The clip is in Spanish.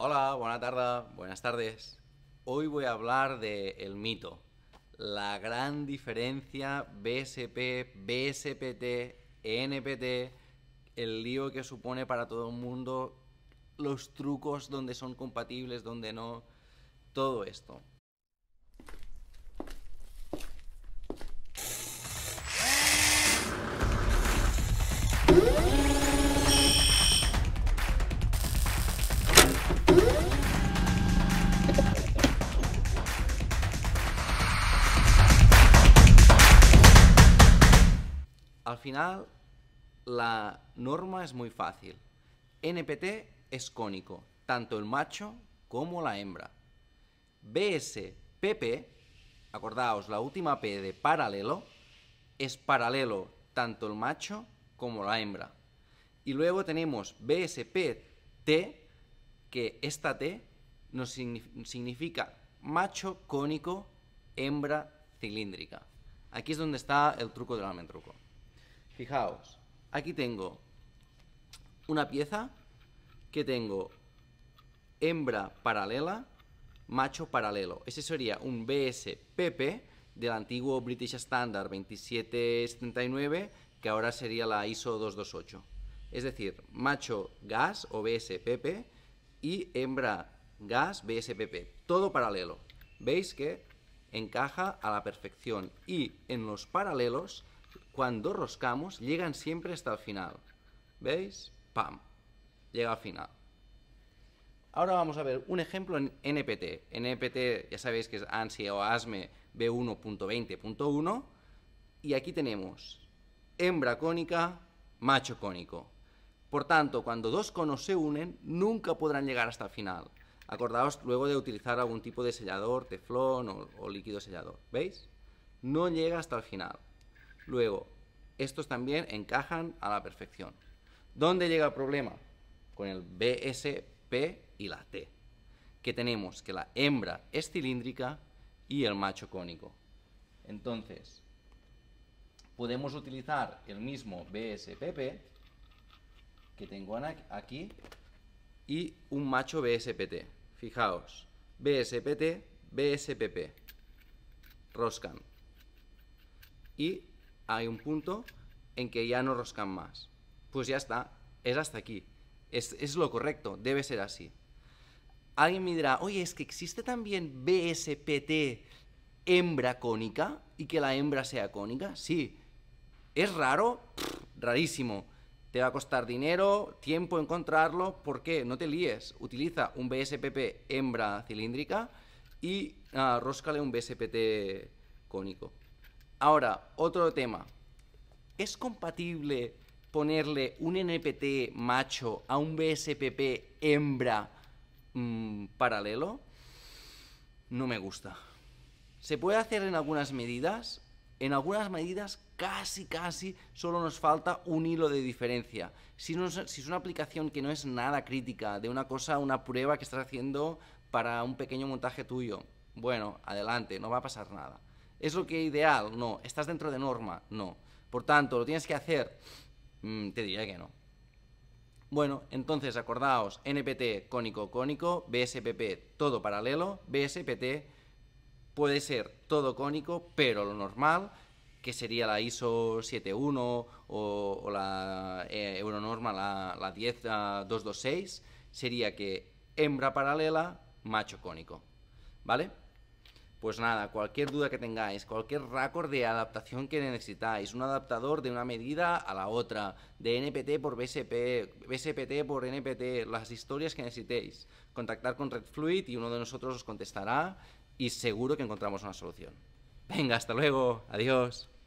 Hola, buena tarde, buenas tardes. Hoy voy a hablar del el mito, la gran diferencia BSP, BSPT, e NPT, el lío que supone para todo el mundo, los trucos donde son compatibles, donde no, todo esto. Al final, la norma es muy fácil. NPT es cónico, tanto el macho como la hembra. BSPP, acordaos, la última P de paralelo, es paralelo tanto el macho como la hembra. Y luego tenemos BSPT, que esta T nos significa macho cónico, hembra cilíndrica. Aquí es donde está el truco del almendruco. Fijaos, aquí tengo una pieza que tengo hembra paralela, macho paralelo. Ese sería un BSPP del antiguo British Standard 2779, que ahora sería la ISO 228. Es decir, macho gas o BSPP y hembra gas BSPP. Todo paralelo. Veis que encaja a la perfección y en los paralelos cuando roscamos, llegan siempre hasta el final. ¿Veis? ¡Pam! Llega al final. Ahora vamos a ver un ejemplo en NPT. NPT ya sabéis que es ANSI o ASME B1.20.1 y aquí tenemos hembra cónica, macho cónico. Por tanto, cuando dos conos se unen, nunca podrán llegar hasta el final. Acordaos luego de utilizar algún tipo de sellador, teflón o, o líquido sellador. ¿Veis? No llega hasta el final. Luego, estos también encajan a la perfección. ¿Dónde llega el problema? Con el BSP y la T. Que tenemos que la hembra es cilíndrica y el macho cónico. Entonces, podemos utilizar el mismo BSPP que tengo aquí y un macho BSPT. Fijaos, BSPT, BSPP, Roscan. Y hay un punto en que ya no roscan más. Pues ya está, es hasta aquí. Es, lo correcto, debe ser así. Alguien me dirá, oye, es que existe también BSPT hembra cónica y que la hembra sea cónica. Sí. ¿Es raro? rarísimo. Te va a costar dinero, tiempo encontrarlo. ¿Por qué? No te líes. Utiliza un BSPP hembra cilíndrica y ah, róscale un BSPT cónico. Ahora, otro tema. ¿Es compatible ponerle un NPT macho a un BSPP hembra mm, paralelo? No me gusta. Se puede hacer en algunas medidas. En algunas medidas casi, casi solo nos falta un hilo de diferencia. Si, si es una aplicación que no es nada crítica, de una cosa, una prueba que estás haciendo para un pequeño montaje tuyo, bueno, adelante, no va a pasar nada. ¿Es lo que es ideal? No. ¿Estás dentro de norma? No. Por tanto, ¿lo tienes que hacer? Mm, te diría que no. Bueno, entonces acordaos, NPT cónico cónico, BSPP todo paralelo, BSPT puede ser todo cónico, pero lo normal, que sería la ISO 71 o, la eh, Euronorma, la, la 10226, sería que hembra paralela, macho cónico. ¿Vale? Pues nada, cualquier duda que tengáis, cualquier récord de adaptación que necesitáis, un adaptador de una medida a la otra, de NPT por BSP, BSPT por NPT, las historias que necesitéis, contactar con Red Fluid y uno de nosotros os contestará y seguro que encontramos una solución. Venga, hasta luego, adiós.